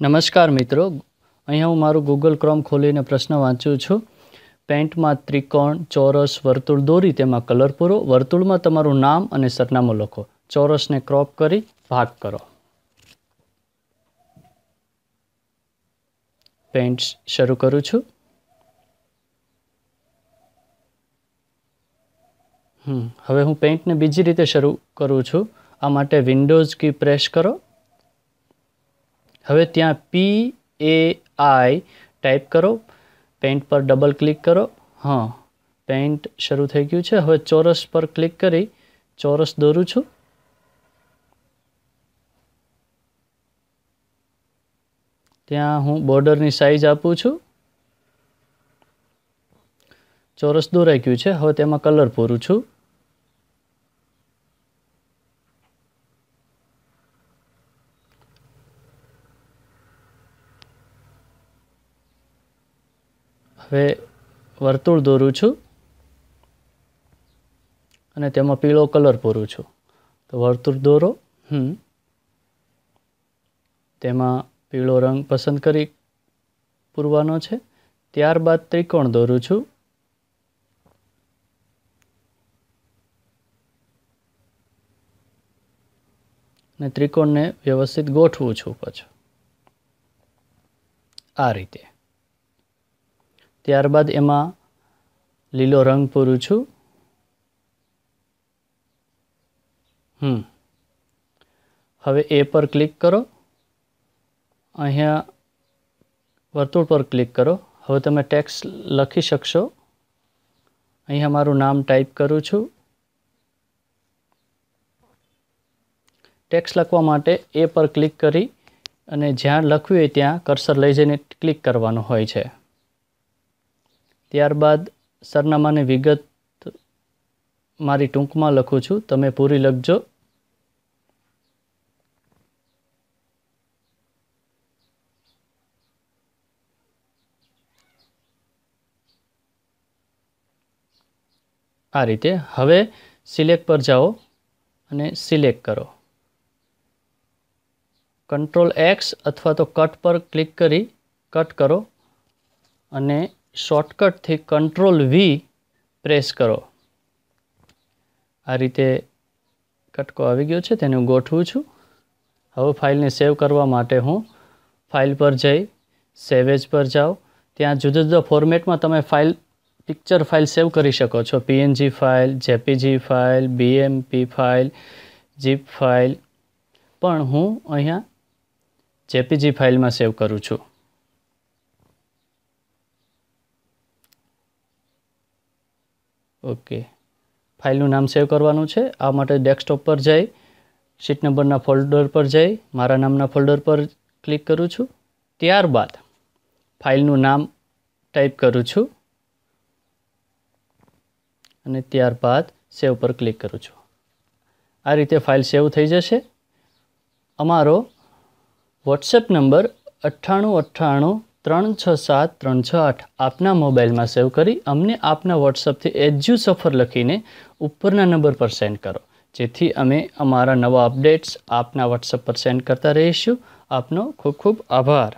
નમસ્કાર મિત્રો અહીંયા હું મારું ગૂગલ ક્રોમ ખોલીને પ્રશ્ન વાંચું છું પેન્ટમાં ત્રિકોણ ચોરસ વર્તુળ દોરી તેમાં કલર પૂરો વર્તુળમાં તમારું નામ અને સરનામું લખો ચોરસને ક્રોપ કરી ભાગ કરો પેન્ટ શરૂ કરું છું હમ હવે હું પેન્ટને બીજી રીતે શરૂ કરું છું આ માટે વિન્ડોઝ કી પ્રેસ કરો હવે ત્યાં પી એ આઈ ટાઈપ કરો પેન્ટ પર ડબલ ક્લિક કરો હં પેન્ટ શરૂ થઈ ગયું છે હવે ચોરસ પર ક્લિક કરી ચોરસ દોરું છું ત્યાં હું બોર્ડરની સાઈઝ આપું છું ચોરસ દોરાઈ ગયું છે હવે તેમાં કલર પૂરું છું હવે વર્તુળ દોરું છું અને તેમાં પીળો કલર પૂરું છું તો વર્તુળ દોરો હમ તેમાં પીળો રંગ પસંદ કરી પૂરવાનો છે ત્યારબાદ ત્રિકોણ દોરું છું ને ત્રિકોણને વ્યવસ્થિત ગોઠવું છું પાછું આ રીતે ત્યારબાદ એમાં લીલો રંગ પૂરું છું હમ હવે એ પર ક્લિક કરો અહીંયા વર્તુળ પર ક્લિક કરો હવે તમે ટેક્સ લખી શકશો અહીંયા મારું નામ ટાઈપ કરું છું ટેક્સ લખવા માટે એ પર ક્લિક કરી અને જ્યાં લખ્યું હોય ત્યાં કરસર લઈ જઈને ક્લિક કરવાનું હોય છે ત્યારબાદ સરનામાને વિગત મારી ટૂંકમાં લખું છું તમે પૂરી લખજો આ રીતે હવે સિલેક્ટ પર જાઓ અને સિલેક્ટ કરો કંટ્રોલ એક્સ અથવા તો કટ પર ક્લિક કરી કટ કરો અને શોર્ટકટથી કંટ્રોલ વી પ્રેસ કરો આ રીતે કટકો આવી ગયો છે તેને હું ગોઠવું છું હવે ફાઇલને સેવ કરવા માટે હું ફાઇલ પર જઈ સેવેજ પર જાઓ ત્યાં જુદા જુદા ફોર્મેટમાં તમે ફાઇલ પિક્ચર ફાઇલ સેવ કરી શકો છો PNG file JPG file BMP file GIF file પણ હું અહીંયા જેપીજી ફાઇલમાં સેવ કરું છું ઓકે ફાઇલનું નામ સેવ કરવાનું છે આ માટે ડેસ્કટોપ પર જઈ શીટ નંબરના ફોલ્ડર પર જઈ મારા નામના ફોલ્ડર પર ક્લિક કરું છું ત્યારબાદ ફાઇલનું નામ ટાઈપ કરું છું અને ત્યારબાદ સેવ પર ક્લિક કરું છું આ રીતે ફાઇલ સેવ થઈ જશે અમારો વોટ્સએપ નંબર અઠ્ઠાણું અઠ્ઠાણું ત્રણ છ સાત ત્રણ છ આઠ આપના મોબાઈલમાં સેવ કરી અમને આપના વોટ્સઅપથી એજ્યુ સફર લખીને ઉપરના નંબર પર સેન્ડ કરો જેથી અમે અમારા નવા અપડેટ્સ આપના વોટ્સઅપ પર સેન્ડ કરતા રહીશું આપનો ખૂબ ખૂબ આભાર